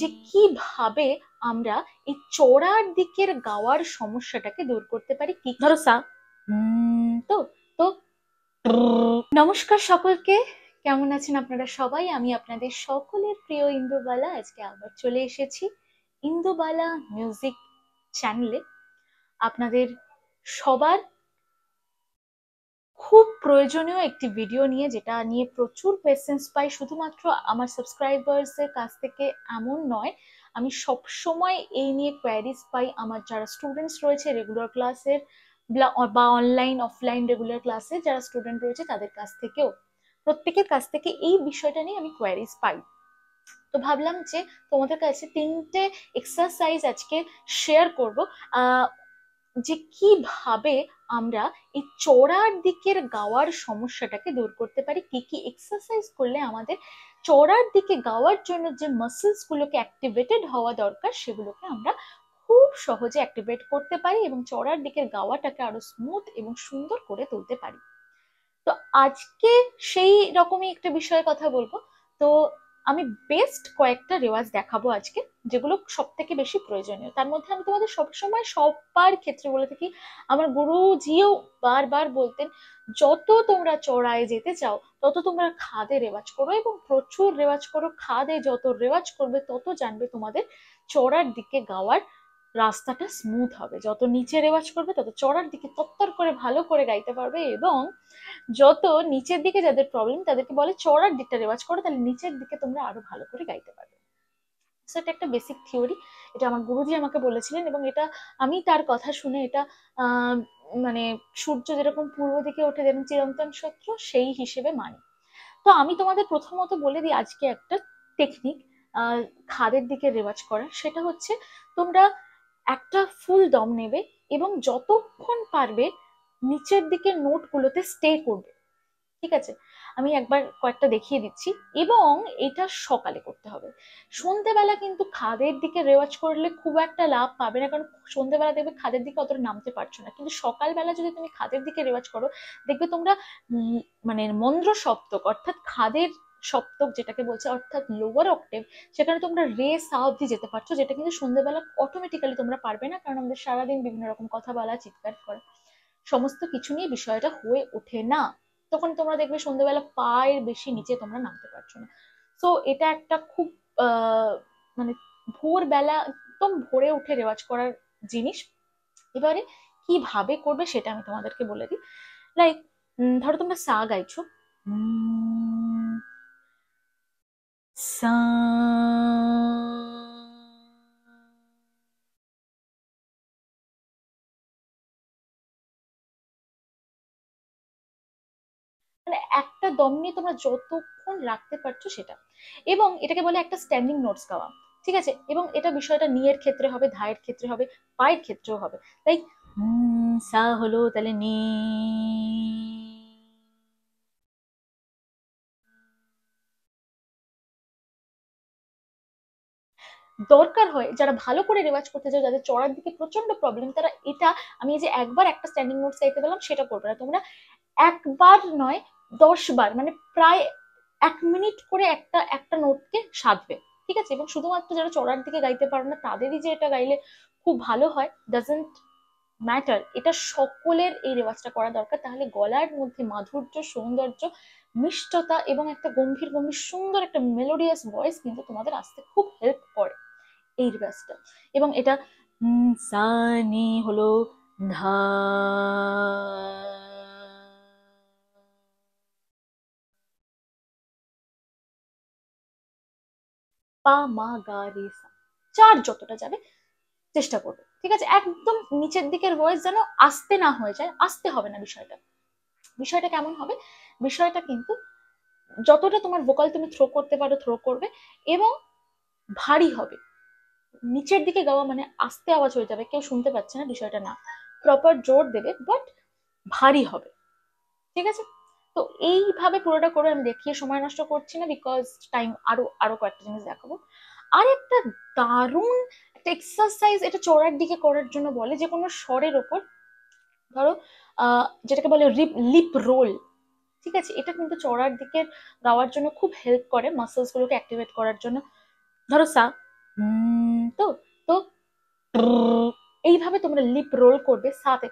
যে কিভাবে আমরা এই চড়ার দিকের গাওয়ার সমস্যাটাকে দূর করতে পারি কি ধরো সা তো তো নমস্কার সকলকে কেমন আছেন আপনারা সবাই আমি আপনাদের সকলের প্রিয় ইন্দুবালা আজকে আবার চলে এসেছি ইন্দুবালা মিউজিক চ্যানেলে আপনাদের সবার খুব প্রয়োজনীয় একটি ভিডিও নিয়ে যেটা নিয়ে প্রচুর পেশেন্স পাই শুধুমাত্র আমার সাবস্ক্রাইবার্সের কাছ থেকে এমন নয় আমি সবসময় এই নিয়ে কোয়ারিজ পাই আমার যারা স্টুডেন্টস রয়েছে রেগুলার ক্লাসের বা অনলাইন অফলাইন রেগুলার ক্লাসে যারা স্টুডেন্ট রয়েছে তাদের কাছ থেকেও প্রত্যেকের কাছ থেকে এই বিষয়টা নিয়ে আমি কোয়ারিজ পাই তো ভাবলাম যে তোমাদের কাছে তিনটে এক্সারসাইজ আজকে শেয়ার করব যে কিভাবে আমরা এই চড়ার দিকের গাওয়ার সমস্যাটাকে দূর করতে পারি কি কি এক্সারসাইজ করলে আমাদের চড়ার দিকে গাওয়ার জন্য যে মাসেলসগুলোকে অ্যাক্টিভেটেড হওয়া দরকার সেগুলোকে আমরা খুব সহজে অ্যাক্টিভেট করতে পারি এবং চড়ার দিকের গাওয়াটাকে আরো স্মুথ এবং সুন্দর করে তুলতে পারি তো আজকে সেই রকমই একটা বিষয়ে কথা বলবো তো আমি বেস্ট কয়েকটা রেওয়াজ দেখাবো আজকে যেগুলো সব থেকে বেশি প্রয়োজনীয় তার মধ্যে আমি তোমাদের সবসময় সবার ক্ষেত্রে বলে থাকি আমার গুরুজিও বারবার বলতেন যত তোমরা চড়ায় যেতে চাও তত তোমরা খাদে রেওয়াজ করো এবং প্রচুর রেওয়াজ করো খাদে যত রেওয়াজ করবে তত জানবে তোমাদের চড়ার দিকে গাওয়ার রাস্তাটা স্মুথ হবে যত নিচে রেওয়াজ করবে তত চড়ার দিকে তত্তর করে ভালো করে গাইতে পারবে এবং যত নিচের দিকে যাদের প্রবলেম তাদেরকে বলে চড়ার দিকটা রেওয়াজ করো তাহলে নিচের দিকে তোমরা আরো ভালো করে গাইতে পারবে এটা একটা বেসিক থিওরি এটা আমার গুরুজি আমাকে বলেছিলেন এবং এটা আমি তার কথা শুনে এটা মানে সূর্য যেরকম পূর্ব দিকে ওঠে যেমন চিরন্তন সত্য সেই হিসেবে মানি তো আমি তোমাদের প্রথমত বলে দিই আজকে একটা টেকনিক খাদের দিকে রেওয়াজ করা সেটা হচ্ছে তোমরা একটা ফুল দম নেবে এবং যতক্ষণ পারবে নিচের দিকে নোটগুলোতে স্টে করবে ঠিক আছে আমি একবার কয়েকটা দেখিয়ে দিচ্ছি এবং এটা সকালে করতে হবে সন্ধেবেলা কিন্তু খাদের দিকে রেওয়াজ করলে খুব একটা লাভ পাবে না কারণ সন্ধ্যেবেলা দেখবে খাদের দিকে অতটা নামতে পারছো না কিন্তু সকালবেলা যদি তুমি খাদের দিকে রেওয়াজ করো দেখবে তোমরা মানে মন্দ্র সপ্তক অর্থাৎ খাদের সপ্তক যেটাকে বলছে অর্থাৎ লোয়ার অক্টেভ সেখানে তোমরা রে সা অবধি যেতে পারছো যেটা কিন্তু সন্ধ্যেবেলা অটোমেটিক্যালি তোমরা পারবে না কারণ আমাদের সারাদিন বিভিন্ন রকম কথা বলা চিৎকার করা সমস্ত কিছু নিয়ে বিষয়টা হয়ে ওঠে না তখন তোমরা দেখবে সন্ধ্যাবেলা পায়ের বেশি নিচে তোমরা নামতে পারছো না সো এটা একটা খুব মানে ভোরবেলা একদম ভোরে উঠে রেওয়াজ করার জিনিস এবারে কিভাবে করবে সেটা আমি তোমাদেরকে বলে দিই লাইক ধরো তোমরা সা গাইছো মানে একটা দম নিয়ে তোমরা যতক্ষণ রাখতে পারছো সেটা এবং এটাকে বলে একটা স্ট্যান্ডিং নোটস গাওয়া ঠিক আছে এবং এটা বিষয়টা নিয়ের ক্ষেত্রে হবে ধায়ের ক্ষেত্রে হবে পায়ের ক্ষেত্রেও হবে তাই সা হলো তাহলে নি দরকার হয় যারা ভালো করে রেওয়াজ করতে চাও যাদের চড়ার দিকে প্রচন্ড প্রবলেম তারা এটা আমি যে একবার একটা স্ট্যান্ডিং নোট চাইতে পেলাম সেটা করবে না তোমরা একবার নয় দশ বার মানে প্রায় এক মিনিট করে একটা একটা নোটকে সাধবে ঠিক আছে এবং শুধুমাত্র যারা চড়ার দিকে গাইতে পারো না তাদেরই যে এটা গাইলে খুব ভালো হয় ডাজেন্ট ম্যাটার এটা সকলের এই রেওয়াজটা করা দরকার তাহলে গলার মধ্যে মাধুর্য সৌন্দর্য মিষ্টতা এবং একটা গম্ভীর গম্ভীর সুন্দর একটা মেলোডিয়াস ভয়েস কিন্তু তোমাদের আসতে খুব হেল্প করে এই রিভার্সটা এবং এটা সানি হলো ধা পা মা গা রে সা চার যতটা যাবে চেষ্টা করবে ঠিক আছে একদম নিচের দিকের ভয়েস যেন আসতে না হয়ে যায় আসতে হবে না বিষয়টা বিষয়টা কেমন হবে বিষয়টা কিন্তু যতটা তোমার ভোকাল তুমি থ্রো করতে পারো থ্রো করবে এবং ভারী হবে নিচের দিকে গাওয়া মানে আস্তে আওয়াজ হয়ে যাবে কেউ শুনতে পাচ্ছে না বিষয়টা না প্রপার জোর দেবে বাট ভারী হবে ঠিক আছে তো এইভাবে পুরোটা করে আমি দেখিয়ে সময় নষ্ট করছি না বিকজ টাইম আরো আরো কয়েকটা জিনিস দেখাবো আর একটা দারুণ একটা এক্সারসাইজ এটা চড়ার দিকে করার জন্য বলে যে কোনো স্বরের ওপর ধরো যেটাকে বলে রিপ লিপ রোল ঠিক আছে এটা কিন্তু চড়ার দিকে গাওয়ার জন্য খুব হেল্প করে গুলোকে অ্যাক্টিভেট করার জন্য ধরো সা সাউন্ড তো তো এইভাবে তোমরা লিপ রোল করবে সাথে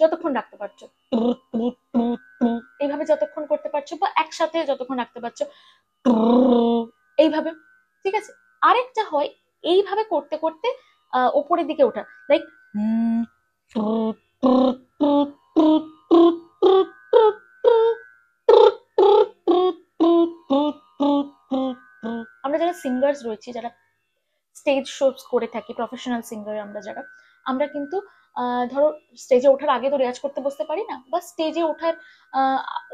যতক্ষণ রাখতে পারছো এইভাবে যতক্ষণ করতে পারছো বা একসাথে যতক্ষণ রাখতে পারছো এইভাবে ঠিক আছে আরেকটা হয় এইভাবে করতে করতে ওপরের দিকে ওঠা লাইক আমরা যারা সিঙ্গার্স রয়েছি যারা স্টেজ শোজ করে থাকি প্রফেশনাল সিঙ্গার আমরা যারা আমরা কিন্তু ধরো স্টেজে ওঠার আগে তো রেওয়াজ করতে বসতে পারি না বা স্টেজে ওঠার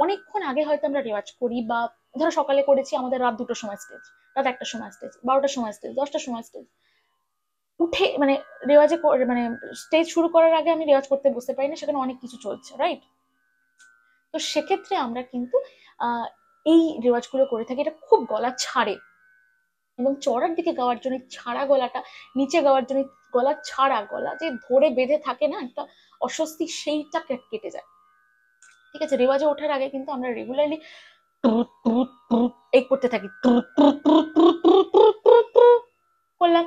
অনেকক্ষণ আগে হয়তো আমরা রেওয়াজ করি বা ধরো সকালে করেছি আমাদের রাত দুটো সময় স্টেজ রাত একটা সময় স্টেজ বারোটার সময় স্টেজ দশটার সময় স্টেজ উঠে মানে রেওয়াজে মানে স্টেজ শুরু করার আগে আমি রেওয়াজ করতে বসতে পারি না সেখানে অনেক কিছু চলছে রাইট তো সেক্ষেত্রে আমরা কিন্তু এই রেওয়াজগুলো করে থাকি এটা খুব গলা ছাড়ে এবং চড়ার দিকে গাওয়ার জন্য ছাড়া গলাটা নিচে গাওয়ার জন্য গলা ছাড়া গলা যে ধরে বেঁধে থাকে না একটা অস্বস্তি সেইটা কেটে যায় ঠিক আছে রেওয়াজে ওঠার আগে কিন্তু আমরা রেগুলারলি এই করতে থাকি করলাম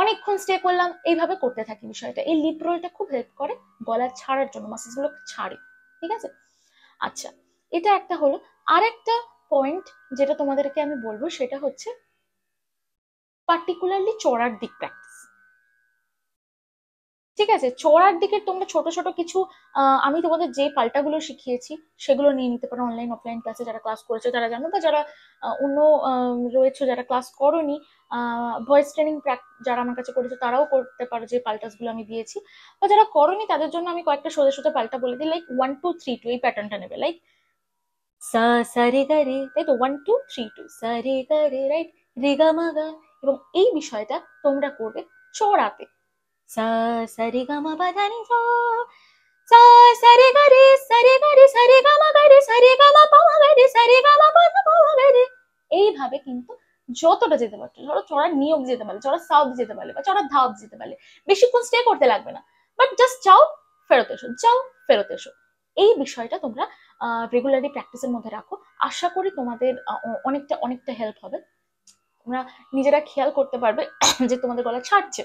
অনেকক্ষণ স্টে করলাম এইভাবে করতে থাকি বিষয়টা এই লিপ রোলটা খুব হেল্প করে গলা ছাড়ার জন্য মাসেসগুলো ছাড়ে ঠিক আছে আচ্ছা এটা একটা হলো আর একটা পয়েন্ট যেটা তোমাদেরকে আমি বলবো সেটা হচ্ছে পার্টিকুলারলি চড়ার দিক প্র্যাকটিস ঠিক আছে চড়ার দিকের তোমরা ছোট ছোট কিছু আমি তোমাদের যে পাল্টাগুলো শিখিয়েছি সেগুলো নিয়ে নিতে পারো অনলাইন অফলাইন ক্লাসে যারা ক্লাস করেছে তারা জানো বা যারা অন্য রয়েছে যারা ক্লাস করনি ভয়েস ট্রেনিং যারা আমার কাছে করেছে তারাও করতে পারো যে পাল্টাসগুলো আমি দিয়েছি বা যারা করনি তাদের জন্য আমি কয়েকটা সোজা সোজা পাল্টা বলে দিই like one two three two এই প্যাটার্নটা নেবে লাইক সা সা রে গা তাই তো ওয়ান টু থ্রি টু সা রে রে রাইট রে গা এবং এই বিষয়টা তোমরা করবে চড়াতে সা সা রে গা মা বা ধা সা সা রে গা রে সা রে গা রে সা রে গা মা গা রে সা রে মা পা রে সা রে গা মা পা রে এইভাবে কিন্তু যতটা যেতে পারছো ধরো চড়ার নিয়োগ যেতে পারলে চড়া সাউথ যেতে পারলে বা চড়া ধাপ যেতে পারলে বেশিক্ষণ স্টে করতে লাগবে না বাট জাস্ট চাও ফেরত এসো যাও ফেরত এসো এই বিষয়টা তোমরা রেগুলারলি প্র্যাকটিসের মধ্যে রাখো আশা করি তোমাদের অনেকটা অনেকটা হেল্প হবে তোমরা নিজেরা খেয়াল করতে পারবে যে তোমাদের গলা ছাড়ছে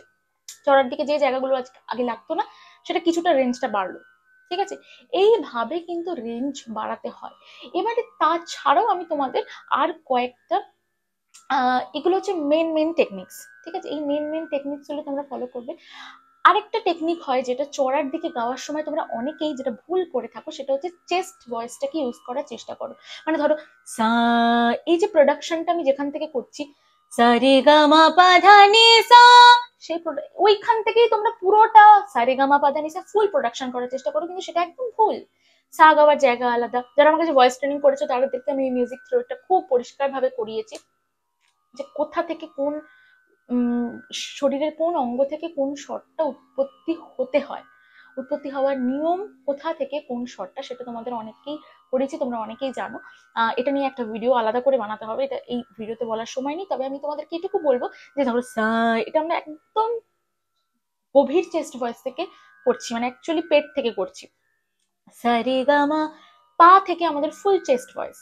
চড়ার দিকে যে জায়গাগুলো আগে লাগতো না সেটা কিছুটা রেঞ্জটা বাড়লো ঠিক আছে এইভাবে কিন্তু রেঞ্জ বাড়াতে হয় এবারে তাছাড়াও আমি তোমাদের আর কয়েকটা এগুলো হচ্ছে মেন মেন টেকনিক্স ঠিক আছে এই মেন মেন টেকনিক্সগুলো তোমরা ফলো করবে আরেকটা টেকনিক হয় যেটা চড়ার দিকে গাওয়ার সময় তোমরা অনেকেই যেটা ভুল করে থাকো সেটা হচ্ছে চেস্ট ভয়েসটাকে ইউজ করার চেষ্টা করো মানে ধরো সা এই যে প্রোডাকশনটা আমি যেখান থেকে করছি সারেগামা পাধানি সা সেই ওইখান থেকেই তোমরা পুরোটা সারেগামা পাধানি সা ফুল প্রোডাকশন করার চেষ্টা করো কিন্তু সেটা একদম ভুল সা গাওয়ার জায়গা আলাদা যারা আমার কাছে ভয়েস ট্রেনিং করেছো তাদের দেখতে আমি মিউজিক থ্রোটা খুব পরিষ্কারভাবে করিয়েছি যে কোথা থেকে কোন শরীরের কোন অঙ্গ থেকে কোন স্বরটা উৎপত্তি হতে হয় উৎপত্তি হওয়ার নিয়ম কোথা থেকে কোন স্বরটা সেটা তোমাদের অনেকেই করেছি তোমরা অনেকেই জানো এটা নিয়ে একটা ভিডিও আলাদা করে বানাতে হবে এটা এই ভিডিওতে বলার সময় নেই তবে আমি তোমাদেরকে এটুকু বলবো যে ধরো এটা আমরা একদম গভীর চেস্ট ভয়েস থেকে করছি মানে অ্যাকচুয়ালি পেট থেকে করছি সারেগামা পা থেকে আমাদের ফুল চেস্ট ভয়েস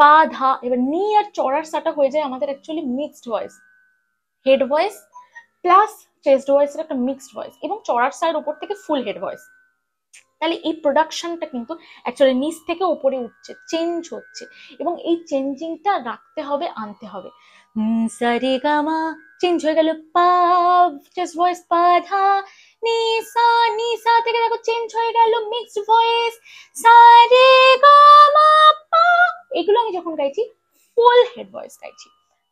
পা ধা এবার নি আর চড়ার সাটা হয়ে যায় আমাদের actually mixed voice head voice plus chest ভয়েসের একটা মিক্সড ভয়েস এবং চড়ার সাইড ওপর থেকে ফুল হেড ভয়েস তাহলে এই প্রোডাকশনটা কিন্তু অ্যাকচুয়ালি নিচ থেকে ওপরে উঠছে চেঞ্জ হচ্ছে এবং এই চেঞ্জিংটা রাখতে হবে আনতে হবে সারে গামা চেঞ্জ হয়ে গেল পা চেস ভয়েস পা ধা নিসা নিসা থেকে দেখো চেঞ্জ হয়ে গেল মিক্সড ভয়েস সারে গামা পা এগুলো আমি যখন গাইছি ফুল হেড ভয়েস গাইছি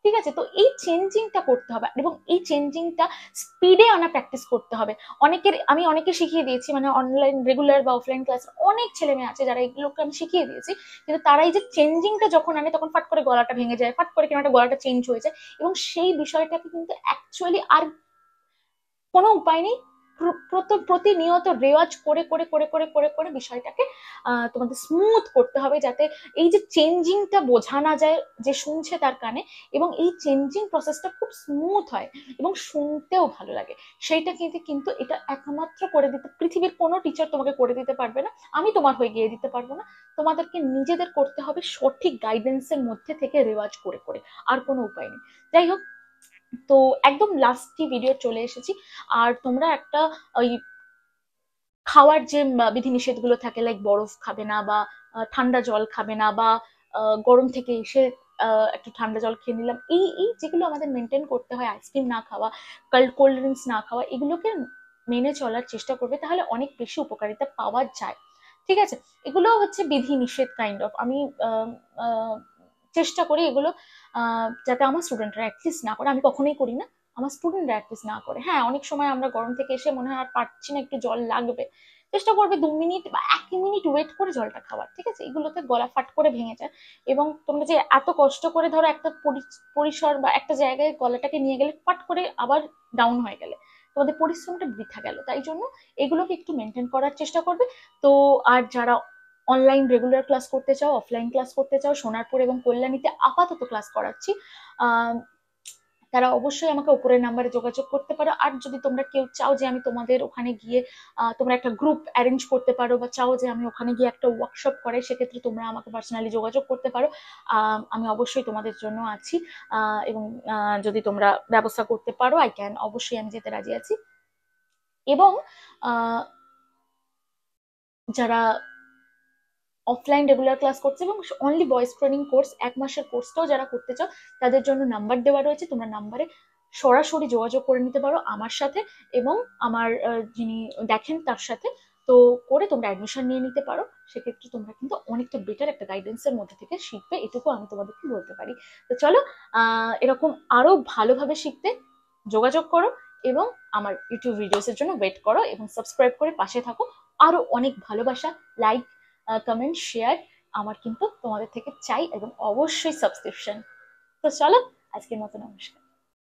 ঠিক আছে তো এই চেঞ্জিংটা করতে হবে এবং এই চেঞ্জিংটা স্পিডে আনা প্র্যাকটিস করতে হবে অনেকের আমি অনেকে শিখিয়ে দিয়েছি মানে অনলাইন রেগুলার বা অফলাইন ক্লাস অনেক ছেলে মেয়ে আছে যারা এগুলোকে আমি শিখিয়ে দিয়েছি কিন্তু তারা এই যে চেঞ্জিংটা যখন আনে তখন ফাট করে গলাটা ভেঙে যায় ফাট করে কেন একটা গলাটা চেঞ্জ হয়ে যায় এবং সেই বিষয়টাকে কিন্তু অ্যাকচুয়ালি আর কোনো উপায় নেই প্রতিনিয়ত রেওয়াজ করে করে করে করে করে করে বিষয়টাকে তোমাদের স্মুথ করতে হবে যাতে এই যে চেঞ্জিংটা না যায় যে শুনছে তার কানে এবং এই চেঞ্জিং প্রসেসটা খুব স্মুথ হয় এবং শুনতেও ভালো লাগে সেইটা কিন্তু কিন্তু এটা একমাত্র করে দিতে পৃথিবীর কোনো টিচার তোমাকে করে দিতে পারবে না আমি তোমার হয়ে গিয়ে দিতে পারবো না তোমাদেরকে নিজেদের করতে হবে সঠিক গাইডেন্সের মধ্যে থেকে রেওয়াজ করে করে আর কোনো উপায় নেই যাই হোক তো একদম লাস্টি ভিডিও চলে এসেছি আর তোমরা একটা ওই খাওয়ার যে বিধিনিষেধগুলো থাকে লাইক বরফ খাবে না বা ঠান্ডা জল খাবে না বা গরম থেকে এসে একটু ঠান্ডা জল খেয়ে নিলাম এই এই যেগুলো আমাদের মেনটেন করতে হয় আইসক্রিম না খাওয়া কোল্ড কোল্ড ড্রিঙ্কস না খাওয়া এগুলোকে মেনে চলার চেষ্টা করবে তাহলে অনেক বেশি উপকারিতা পাওয়া যায় ঠিক আছে এগুলো হচ্ছে বিধি নিষেধ কাইন্ড অফ আমি চেষ্টা করি এগুলো যাতে আমার স্টুডেন্টরা অ্যাটলিস্ট না করে আমি কখনোই করি না আমার স্টুডেন্টরা অ্যাটলিস্ট না করে হ্যাঁ অনেক সময় আমরা গরম থেকে এসে মনে হয় আর পারছি না একটু জল লাগবে চেষ্টা করবে দু মিনিট বা এক মিনিট ওয়েট করে জলটা খাওয়ার ঠিক আছে এগুলোতে গলা ফাট করে ভেঙে যায় এবং তোমরা যে এত কষ্ট করে ধরো একটা পরিসর বা একটা জায়গায় গলাটাকে নিয়ে গেলে ফাট করে আবার ডাউন হয়ে গেলে তোমাদের পরিশ্রমটা বৃথা গেল তাই জন্য এগুলোকে একটু মেনটেন করার চেষ্টা করবে তো আর যারা অনলাইন রেগুলার ক্লাস করতে চাও অফলাইন ক্লাস করতে চাও সোনারপুর এবং কল্যাণীতে আপাতত ক্লাস করাচ্ছি তারা অবশ্যই আমাকে ওপরের নাম্বারে যোগাযোগ করতে পারো আর যদি তোমরা কেউ চাও যে আমি তোমাদের ওখানে গিয়ে তোমরা একটা গ্রুপ অ্যারেঞ্জ করতে পারো বা চাও যে আমি ওখানে গিয়ে একটা ওয়ার্কশপ করাই সেক্ষেত্রে তোমরা আমাকে পার্সোনালি যোগাযোগ করতে পারো আমি অবশ্যই তোমাদের জন্য আছি এবং যদি তোমরা ব্যবস্থা করতে পারো আই ক্যান অবশ্যই আমি যেতে রাজি আছি এবং যারা অফলাইন রেগুলার ক্লাস করছে এবং অনলি ভয়েস ট্রেনিং কোর্স এক মাসের কোর্সটাও যারা করতে চাও তাদের জন্য নাম্বার দেওয়া রয়েছে তোমরা নাম্বারে সরাসরি যোগাযোগ করে নিতে পারো আমার সাথে এবং আমার যিনি দেখেন তার সাথে তো করে তোমরা অ্যাডমিশন নিয়ে নিতে পারো সেক্ষেত্রে তোমরা কিন্তু অনেকটা বেটার একটা গাইডেন্সের মধ্যে থেকে শিখবে এটুকু আমি তোমাদেরকে বলতে পারি তো চলো এরকম আরও ভালোভাবে শিখতে যোগাযোগ করো এবং আমার ইউটিউব ভিডিওসের জন্য ওয়েট করো এবং সাবস্ক্রাইব করে পাশে থাকো আরও অনেক ভালোবাসা লাইক কমেন্ট শেয়ার আমার কিন্তু তোমাদের থেকে চাই এবং অবশ্যই সাবস্ক্রিপশন তো চলো আজকের মতো নমস্কার